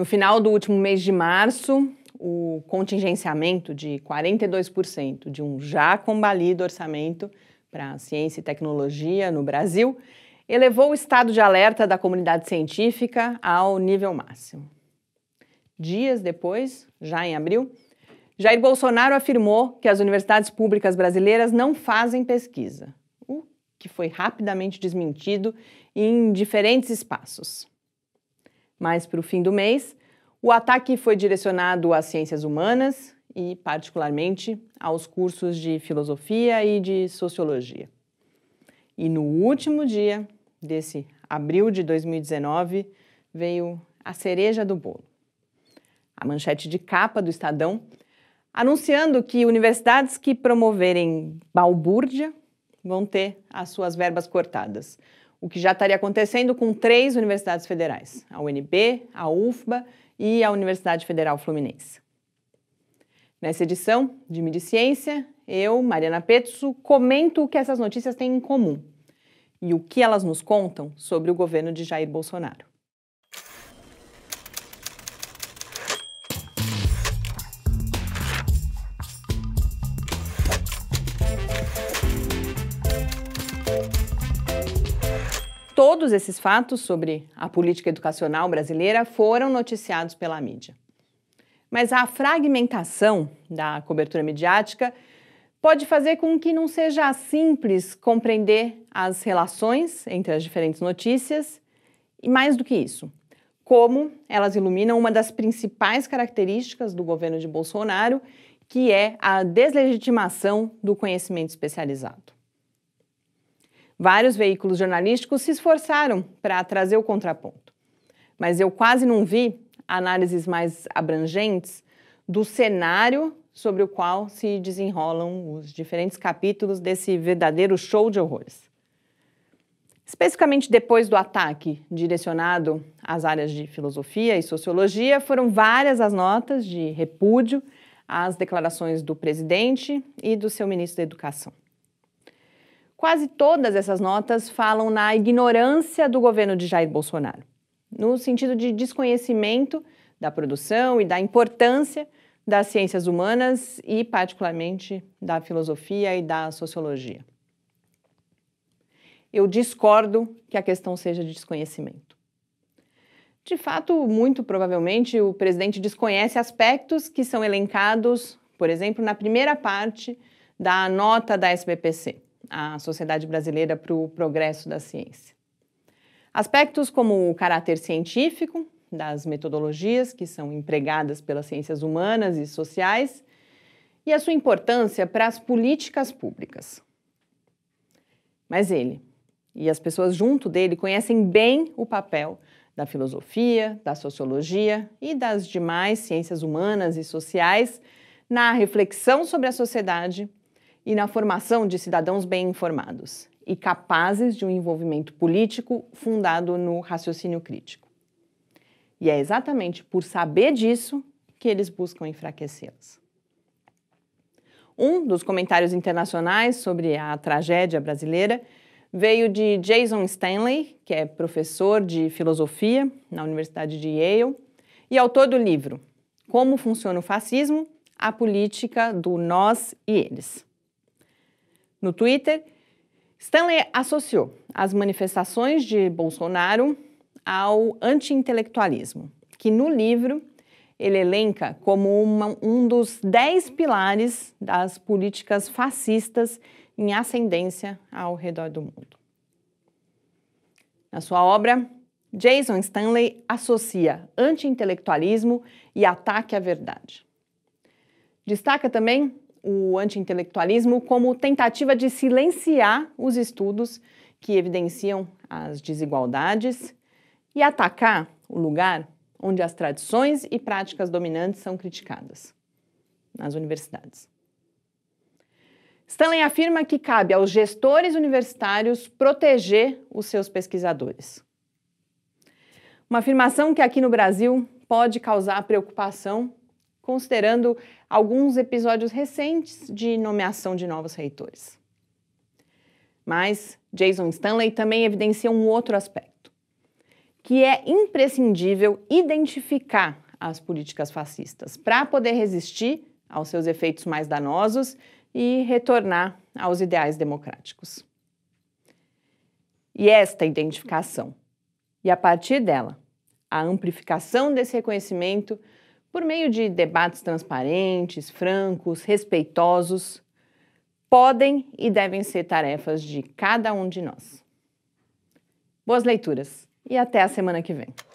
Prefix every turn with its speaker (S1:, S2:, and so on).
S1: No final do último mês de março, o contingenciamento de 42% de um já combalido orçamento para ciência e tecnologia no Brasil elevou o estado de alerta da comunidade científica ao nível máximo. Dias depois, já em abril, Jair Bolsonaro afirmou que as universidades públicas brasileiras não fazem pesquisa, o que foi rapidamente desmentido em diferentes espaços mais para o fim do mês. O ataque foi direcionado às ciências humanas e, particularmente, aos cursos de filosofia e de sociologia. E no último dia desse abril de 2019 veio a cereja do bolo. A manchete de capa do Estadão anunciando que universidades que promoverem balbúrdia vão ter as suas verbas cortadas o que já estaria acontecendo com três universidades federais: a UNB, a UFBA e a Universidade Federal Fluminense. Nessa edição de Mídia Ciência, eu, Mariana Petzo, comento o que essas notícias têm em comum e o que elas nos contam sobre o governo de Jair Bolsonaro. Todos esses fatos sobre a política educacional brasileira foram noticiados pela mídia. Mas a fragmentação da cobertura midiática pode fazer com que não seja simples compreender as relações entre as diferentes notícias e, mais do que isso, como elas iluminam uma das principais características do governo de Bolsonaro, que é a deslegitimação do conhecimento especializado. Vários veículos jornalísticos se esforçaram para trazer o contraponto, mas eu quase não vi análises mais abrangentes do cenário sobre o qual se desenrolam os diferentes capítulos desse verdadeiro show de horrores. Especificamente depois do ataque direcionado às áreas de filosofia e sociologia, foram várias as notas de repúdio às declarações do presidente e do seu ministro da Educação. Quase todas essas notas falam na ignorância do governo de Jair Bolsonaro, no sentido de desconhecimento da produção e da importância das ciências humanas e, particularmente, da filosofia e da sociologia. Eu discordo que a questão seja de desconhecimento. De fato, muito provavelmente, o presidente desconhece aspectos que são elencados, por exemplo, na primeira parte da nota da SBPC a sociedade brasileira para o progresso da ciência. Aspectos como o caráter científico das metodologias que são empregadas pelas ciências humanas e sociais e a sua importância para as políticas públicas. Mas ele e as pessoas junto dele conhecem bem o papel da filosofia, da sociologia e das demais ciências humanas e sociais na reflexão sobre a sociedade e na formação de cidadãos bem informados e capazes de um envolvimento político fundado no raciocínio crítico. E é exatamente por saber disso que eles buscam enfraquecê-las. Um dos comentários internacionais sobre a tragédia brasileira veio de Jason Stanley, que é professor de filosofia na Universidade de Yale e autor do livro Como Funciona o Fascismo? A Política do Nós e Eles. No Twitter, Stanley associou as manifestações de Bolsonaro ao anti-intelectualismo, que no livro ele elenca como uma, um dos dez pilares das políticas fascistas em ascendência ao redor do mundo. Na sua obra, Jason Stanley associa anti-intelectualismo e ataque à verdade. Destaca também o anti-intelectualismo como tentativa de silenciar os estudos que evidenciam as desigualdades e atacar o lugar onde as tradições e práticas dominantes são criticadas nas universidades. Stanley afirma que cabe aos gestores universitários proteger os seus pesquisadores. Uma afirmação que aqui no Brasil pode causar preocupação considerando alguns episódios recentes de nomeação de novos reitores. Mas Jason Stanley também evidencia um outro aspecto, que é imprescindível identificar as políticas fascistas para poder resistir aos seus efeitos mais danosos e retornar aos ideais democráticos. E esta identificação, e a partir dela, a amplificação desse reconhecimento por meio de debates transparentes, francos, respeitosos, podem e devem ser tarefas de cada um de nós. Boas leituras e até a semana que vem.